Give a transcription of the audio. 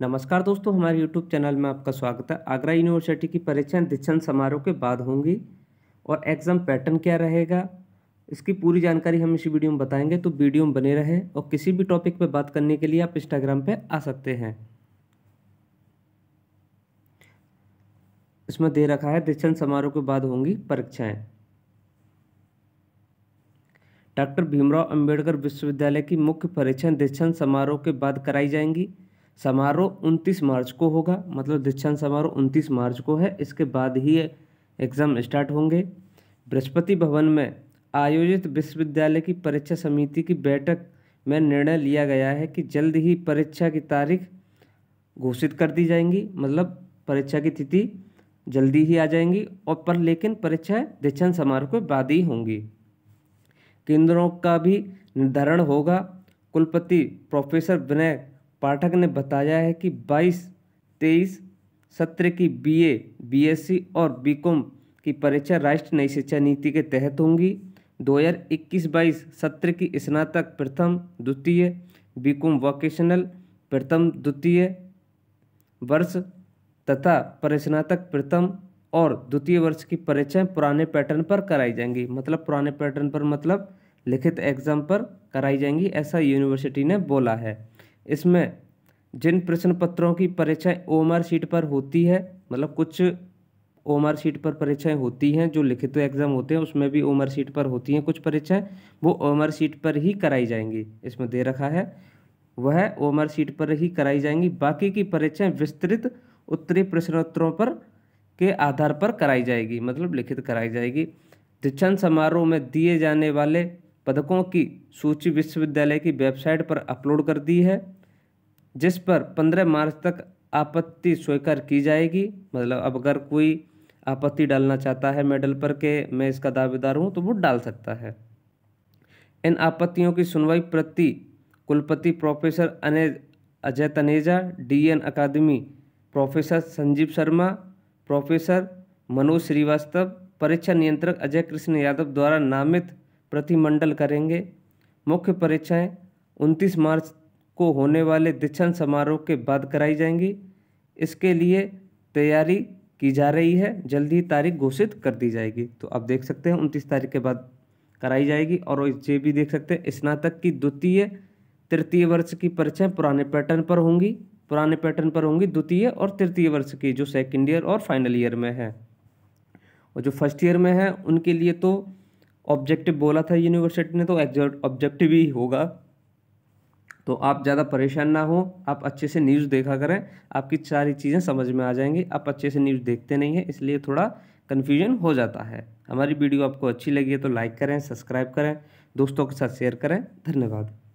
नमस्कार दोस्तों हमारे यूट्यूब चैनल में आपका स्वागत है आगरा यूनिवर्सिटी की परीक्षाएं निरीक्षण समारोह के बाद होंगी और एग्ज़ाम पैटर्न क्या रहेगा इसकी पूरी जानकारी हम इसी वीडियो में बताएंगे तो वीडियो में बने रहें और किसी भी टॉपिक पर बात करने के लिए आप इंस्टाग्राम पर आ सकते हैं इसमें दे रखा है निरीक्षण समारोह के बाद होंगी परीक्षाएँ डॉक्टर भीमराव अंबेडकर विश्वविद्यालय की मुख्य परीक्षा निरीक्षण समारोह के बाद कराई जाएंगी समारोह 29 मार्च को होगा मतलब दीक्षांत समारोह 29 मार्च को है इसके बाद ही एग्ज़ाम स्टार्ट होंगे बृहस्पति भवन में आयोजित विश्वविद्यालय की परीक्षा समिति की बैठक में निर्णय लिया गया है कि जल्द ही परीक्षा की तारीख घोषित कर दी जाएंगी मतलब परीक्षा की तिथि जल्दी ही आ जाएंगी और पर लेकिन परीक्षा दीक्षांत समारोह के बाद ही होंगी केंद्रों का भी निर्धारण होगा कुलपति प्रोफेसर विनय पाठक ने बताया है कि 22 तेईस सत्र की बीए, बीएससी और बीकॉम की परीक्षा राष्ट्रीय नई शिक्षा नीति के तहत होंगी 2021-22 सत्र की स्नातक प्रथम द्वितीय बीकॉम वोकेशनल प्रथम द्वितीय वर्ष तथा स्नातक प्रथम और द्वितीय वर्ष की परीक्षाएं पुराने पैटर्न पर कराई जाएंगी मतलब पुराने पैटर्न पर मतलब लिखित एग्जाम पर कराई जाएंगी ऐसा यूनिवर्सिटी ने बोला है इसमें जिन प्रश्न पत्रों की परीक्षाएं ओमर सीट पर होती है मतलब कुछ ओमर सीट पर परीक्षाएं होती हैं जो लिखित तो एग्ज़ाम होते हैं उसमें भी ओमर सीट पर होती हैं कुछ परीक्षाएं वो ओमर सीट पर ही कराई जाएंगी इसमें दे रखा है वह ओमर सीट पर ही कराई जाएंगी बाकी की परीक्षाएं विस्तृत उत्तरी प्रश्नोत्तरों पर के आधार पर कराई जाएगी मतलब लिखित कराई जाएगी दीक्षांत समारोह में दिए जाने वाले पदकों की सूची विश्वविद्यालय की वेबसाइट पर अपलोड कर दी है जिस पर पंद्रह मार्च तक आपत्ति स्वीकार की जाएगी मतलब अब अगर कोई आपत्ति डालना चाहता है मेडल पर के मैं इसका दावेदार हूँ तो वो डाल सकता है इन आपत्तियों की सुनवाई प्रति कुलपति प्रोफेसर अने अजय तनेजा डीएन अकादमी प्रोफेसर संजीव शर्मा प्रोफेसर मनोज श्रीवास्तव परीक्षा नियंत्रक अजय कृष्ण यादव द्वारा नामित प्रतिमंडल करेंगे मुख्य परीक्षाएं 29 मार्च को होने वाले दीक्षांत समारोह के बाद कराई जाएंगी इसके लिए तैयारी की जा रही है जल्द ही तारीख घोषित कर दी जाएगी तो आप देख सकते हैं उनतीस तारीख के बाद कराई जाएगी और ये भी देख सकते हैं स्नातक की द्वितीय तृतीय वर्ष की परीक्षाएं पुराने पैटर्न पर होंगी पुराने पैटर्न पर होंगी द्वितीय और तृतीय वर्ष की जो सेकेंड ईयर और फाइनल ईयर में है और जो फर्स्ट ईयर में है उनके लिए तो ऑब्जेक्टिव बोला था यूनिवर्सिटी ने तो ऑब्जेक्टिव ही होगा तो आप ज़्यादा परेशान ना हो आप अच्छे से न्यूज़ देखा करें आपकी सारी चीज़ें समझ में आ जाएंगी आप अच्छे से न्यूज़ देखते नहीं हैं इसलिए थोड़ा कन्फ्यूजन हो जाता है हमारी वीडियो आपको अच्छी लगी है तो लाइक करें सब्सक्राइब करें दोस्तों के साथ शेयर करें धन्यवाद